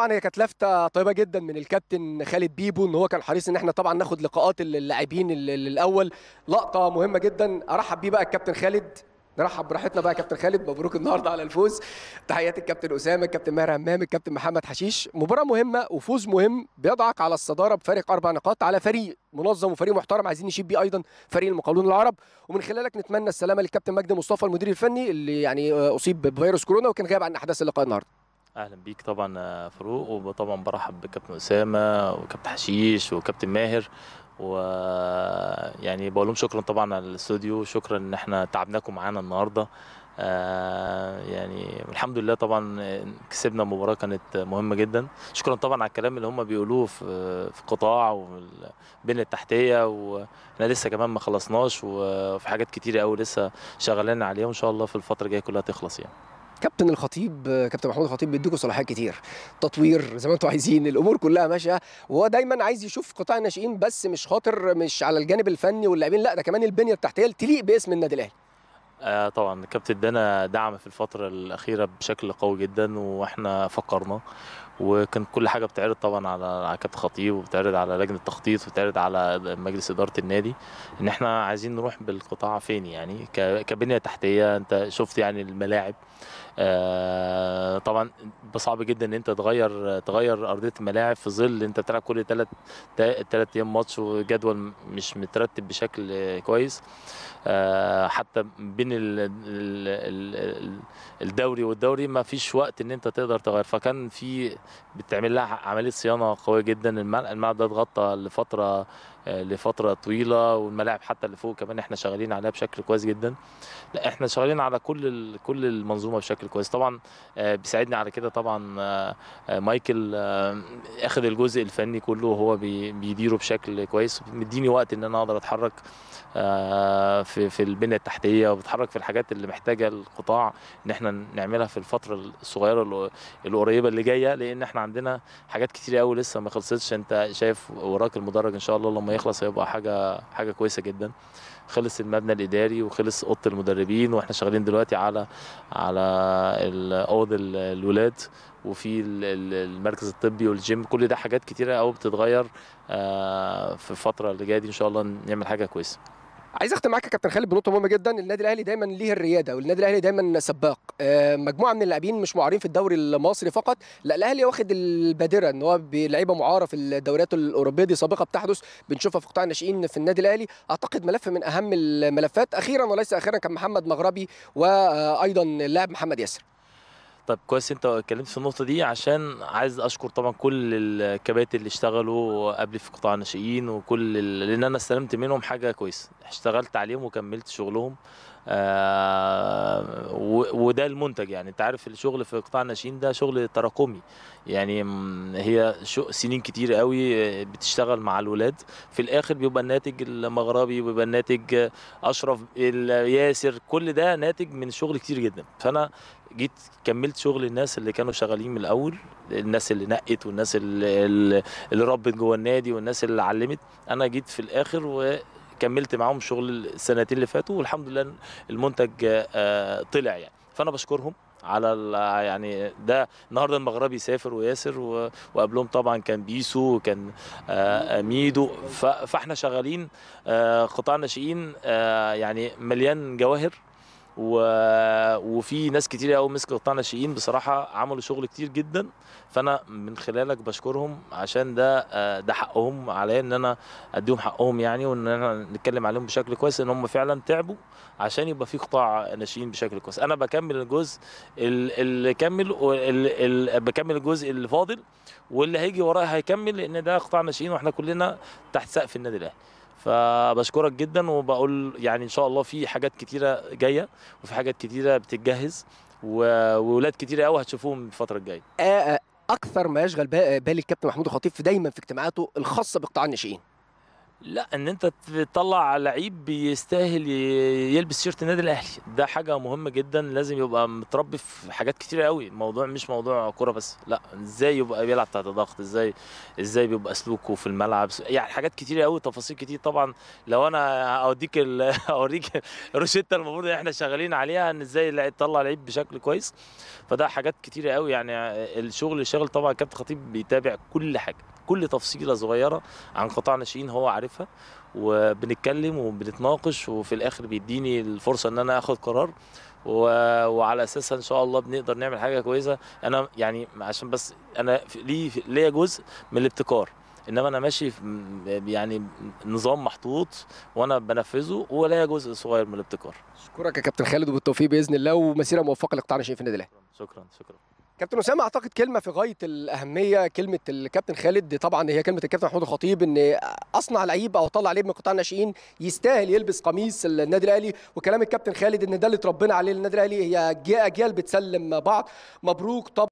طبعا هي كانت لفته طيبه جدا من الكابتن خالد بيبو ان هو كان حريص ان احنا طبعا ناخد لقاءات اللاعبين الاول لقطه مهمه جدا ارحب بيه بقى الكابتن خالد نرحب براحتنا بقى يا كابتن خالد مبروك النهارده على الفوز تحيات الكابتن اسامه الكابتن ماهر همام الكابتن محمد حشيش مباراه مهمه وفوز مهم بيضعك على الصداره بفارق اربع نقاط على فريق منظم وفريق محترم عايزين نشيد بيه ايضا فريق المقاولون العرب ومن خلالك نتمنى السلامه للكابتن مجدي مصطفى المدير الفني اللي يعني آه، اصيب بفيروس كورونا وكان غايب عن احداث اللقاء النهارده اهلا بيك طبعا آه، فاروق وطبعا برحب بكابتن اسامه وكابتن حشيش وكابتن ماهر و يعني بقول لهم شكرا طبعا على الاستوديو شكرا ان احنا تعبناكم معانا النهارده آه، يعني الحمد لله طبعا آه، كسبنا مباراه كانت مهمه جدا شكرا طبعا على الكلام اللي هم بيقولوه في قطاع القطاع والبنيه التحتيه واحنا لسه كمان ما خلصناش وفي حاجات كتيره قوي لسه شغالين عليها وان شاء الله في الفتره الجايه كلها تخلص يعني كابتن الخطيب كابتن محمود الخطيب بيديكم صلاحيات كتير تطوير زي ما انتم عايزين الامور كلها ماشيه وهو دايما عايز يشوف قطاع الناشئين بس مش خاطر مش على الجانب الفني واللاعبين لا ده كمان البنيه التحتيه اللي تليق باسم النادي الاهلي آه طبعا الكابتن ادانا دعم في الفتره الاخيره بشكل قوي جدا واحنا فكرنا وكان كل حاجه بتعرض طبعا على كابتن خطيب وبتعرض على لجنه التخطيط وبتعرض على مجلس اداره النادي ان احنا عايزين نروح بالقطاع فين يعني كبنيه تحتيه انت شفت يعني الملاعب آه، طبعا صعب جدا ان انت تغير تغير ارضيه الملاعب في ظل انت بتلعب كل ثلاث ثلاث ايام ماتش وجدول مش مترتب بشكل كويس آه، حتى بين الدوري والدوري ما فيش وقت ان انت تقدر تغير فكان في بتعمل لها عمليه صيانه قويه جدا الملعب ده اتغطى لفتره آه، لفتره طويله والملاعب حتى اللي فوق كمان احنا شغالين عليها بشكل كويس جدا لا احنا شغالين على كل كل المنظومه بشكل كويس طبعا آه، بيساعدني على كده طبعا آه، مايكل اخذ الجزء الفني كله وهو بيديره بشكل كويس مديني وقت ان انا اقدر اتحرك في في البنيه التحتيه وبتحرك في الحاجات اللي محتاجه القطاع ان احنا نعملها في الفتره الصغيره القريبه اللي جايه لان احنا عندنا حاجات كتير قوي لسه ما خلصتش انت شايف وراك المدرج ان شاء الله لما لما يخلص هيبقى حاجه حاجه كويسه جدا خلص المبنى الاداري وخلص اوضه المدربين واحنا شغالين دلوقتي على على اوض الولاد وفي المركز الطبي والجيم كل ده حاجات كتيره قوي بتتغير آه، في الفتره اللي جايه دي ان شاء الله نعمل حاجه كويسه عايز اختم معاك يا كابتن خالد بنقطه مهمه جدا النادي الاهلي دايما ليه الرياده والنادي الاهلي دايما سباق آه، مجموعه من اللاعبين مش معارين في الدوري المصري فقط لا الاهلي واخد البادره ان هو بلعيبه معاره في الدوريات الاوروبيه دي سابقه بتحدث بنشوفها في قطاع الناشئين في النادي الاهلي اعتقد ملف من اهم الملفات اخيرا وليس اخيرا كان محمد مغربي وايضا اللاعب محمد ياسر طب كويس انت اتكلمت في النقطه دي عشان عايز اشكر طبعا كل الكباتن اللي اشتغلوا قبلي في قطاع الناشئين وكل ال... لان انا استلمت منهم حاجه كويسه اشتغلت عليهم وكملت شغلهم آه، وده المنتج يعني انت عارف الشغل في قطاع الناشئين ده شغل تراكمي يعني هي سنين كتير قوي بتشتغل مع الولاد في الاخر بيبقى الناتج المغربي بيبقى الناتج اشرف ياسر كل ده ناتج من شغل كتير جدا فانا جيت كملت شغل الناس اللي كانوا شغالين من الاول الناس اللي نقت والناس اللي, اللي ربت جوه النادي والناس اللي علمت انا جيت في الاخر و كملت معاهم شغل السنتين اللي فاتوا والحمد لله المنتج آه، طلع يعني فانا بشكرهم على يعني ده النهارده المغربي سافر وياسر وقبلهم طبعا كان بيسو وكان آه، ميدو فاحنا شغالين آه، قطاع ناشئين يعني مليان جواهر و... وفي ناس كتير قوي مسك قطاع ناشئين بصراحه عملوا شغل كتير جدا فانا من خلالك بشكرهم عشان ده ده حقهم عليا ان انا اديهم حقهم يعني وان انا نتكلم عليهم بشكل كويس ان هم فعلا تعبوا عشان يبقى في قطاع ناشئين بشكل كويس انا بكمل الجزء اللي كمل بكمل الجزء اللي فاضل واللي هيجي ورايا هيكمل لان ده قطاع ناشئين واحنا كلنا تحت سقف النادي الاهلي فبشكرك جدا وبقول يعني ان شاء الله في حاجات كتيره جايه وفي حاجات كتيره بتتجهز وولاد كتيره قوي هتشوفوهم الفتره الجايه اكثر ما يشغل بالي الكابتن محمود الخطيب دايما في اجتماعاته الخاصه بقطاع الناشئين لا ان انت تطلع لعيب بيستاهل يلبس شيرت النادي الاهلي ده حاجه مهمه جدا لازم يبقى متربي في حاجات كتير قوي الموضوع مش موضوع كوره بس لا ازاي يبقى بيلعب تحت ضغط ازاي ازاي بيبقى سلوكه في الملعب يعني حاجات كتير قوي تفاصيل كتير طبعا لو انا اوديك اوريك روشته المفروض احنا شغالين عليها ان ازاي تطلع لعيب بشكل كويس فده حاجات كتير قوي يعني الشغل الشغل طبعا كابتن خطيب بيتابع كل حاجه كل تفصيله صغيره عن قطاع ناشئين هو عارفها وبنتكلم وبنتناقش وفي الاخر بيديني الفرصه ان انا اخد قرار و... وعلى اساسها ان شاء الله بنقدر نعمل حاجه كويسه انا يعني عشان بس انا لي ليا جزء من الابتكار انما انا ماشي يعني نظام محطوط وانا بنفذه ولا جزء صغير من الابتكار اشكرك يا كابتن خالد وبالتوفيق باذن الله ومسيره موفقه لقطاع ناشئين في النادي الاهلي شكرا شكرا كابتن اسامه اعتقد كلمه في غايه الاهميه كلمه الكابتن خالد طبعا هي كلمه الكابتن محمود الخطيب ان اصنع لعيب او اطلع لعيب من قطاع الناشئين يستاهل يلبس قميص النادي الاهلي وكلام الكابتن خالد ان ده اللي اتربينا عليه النادي الاهلي هي اجيال بتسلم بعض مبروك طبعا